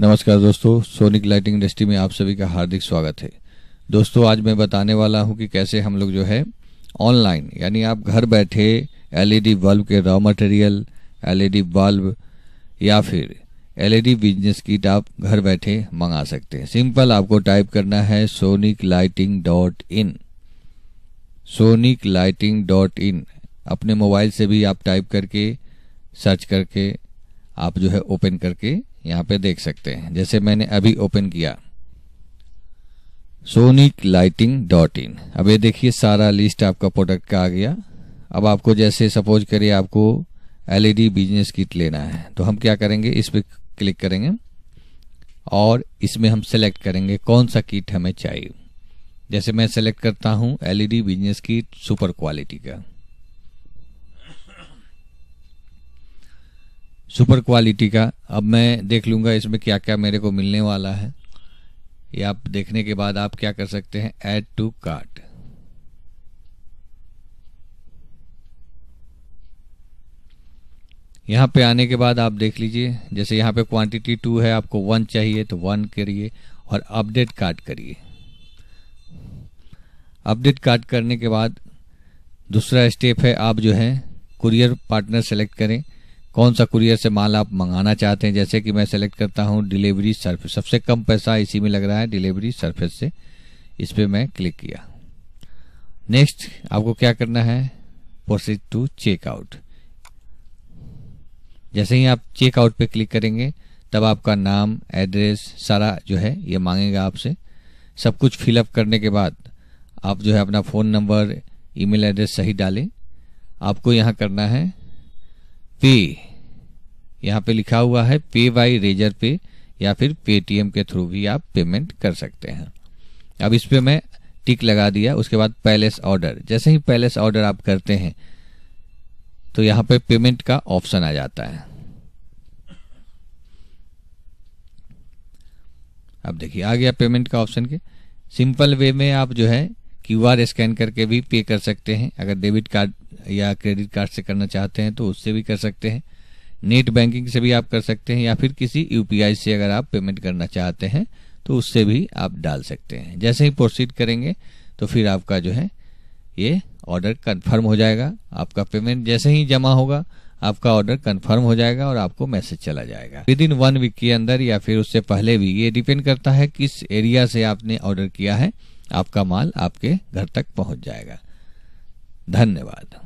नमस्कार दोस्तों sonic lighting industry में आप सभी का हार्दिक स्वागत है दोस्तों आज मैं बताने वाला हूं कि कैसे हम लोग जो है ऑनलाइन यानी आप घर बैठे एलईडी बल्ब e के रॉ मटेरियल एलईडी बल्ब या फिर एलईडी बिजनेस किट आप घर बैठे मंगा सकते हैं सिंपल आपको टाइप करना है sonic lighting dot in sonic lighting dot in अपने मोबाइल से भी आप टाइप करके सर्च करके आप जो है ओपन करके यहाँ पे देख सकते हैं जैसे मैंने अभी ओपन किया सोनिक लाइटिंग डॉट इन अब ये देखिए सारा लिस्ट आपका प्रोडक्ट का आ गया अब आपको जैसे सपोज करिए आपको एलईडी बिजनेस किट लेना है तो हम क्या करेंगे इस पर क्लिक करेंगे और इसमें हम सेलेक्ट करेंगे कौन सा किट हमें चाहिए जैसे मैं सेलेक्ट करता हूं LED business kit super quality का सुपर क्वालिटी का अब मैं देख लूँगा इसमें क्या क्या मेरे को मिलने वाला है ये आप देखने के बाद आप क्या कर सकते हैं ऐड टू कार्ट यहाँ पे आने के बाद आप देख लीजिए जैसे यहाँ पे क्वांटिटी टू है आपको वन चाहिए तो वन करिए और अपडेट कार्ड करिए अपडेट कार्ड करने के बाद दूसरा स्टेप है आप जो है कुरियर पार्टनर सेलेक्ट करें कौन सा कुरियर से माल आप मंगाना चाहते हैं जैसे कि मैं सेलेक्ट करता हूँ डिलीवरी सर्विस सबसे कम पैसा इसी में लग रहा है डिलीवरी सर्विस से इस पर मैं क्लिक किया नेक्स्ट आपको क्या करना है प्रोसीड टू चेकआउट जैसे ही आप चेकआउट पे क्लिक करेंगे तब आपका नाम एड्रेस सारा जो है ये मांगेगा आपसे सब कुछ फिलअप करने के बाद आप जो है अपना फ़ोन नंबर ईमेल एड्रेस सही डालें आपको यहाँ करना है पे यहाँ पे लिखा हुआ है पे बाई रेजर पे या फिर पेटीएम के थ्रू भी आप पेमेंट कर सकते हैं अब इस पर मैं टिक लगा दिया उसके बाद पैलेस ऑर्डर जैसे ही पैलेस ऑर्डर आप करते हैं तो यहाँ पे पेमेंट का ऑप्शन आ जाता है अब देखिए आ गया पेमेंट का ऑप्शन के सिंपल वे में आप जो है क्यू आर स्कैन करके भी पे कर सकते हैं अगर डेबिट कार्ड या क्रेडिट कार्ड से करना चाहते हैं तो उससे भी कर सकते हैं नेट बैंकिंग से भी आप कर सकते हैं या फिर किसी यूपीआई से अगर आप पेमेंट करना चाहते हैं तो उससे भी आप डाल सकते हैं जैसे ही प्रोसीड करेंगे तो फिर आपका जो है ये ऑर्डर कन्फर्म हो जाएगा आपका पेमेंट जैसे ही जमा होगा आपका ऑर्डर कन्फर्म हो जाएगा और आपको मैसेज चला जाएगा विद इन वन वीक के अंदर या फिर उससे पहले भी ये डिपेंड करता है किस एरिया से आपने ऑर्डर किया है आपका माल आपके घर तक पहुंच जाएगा धन्यवाद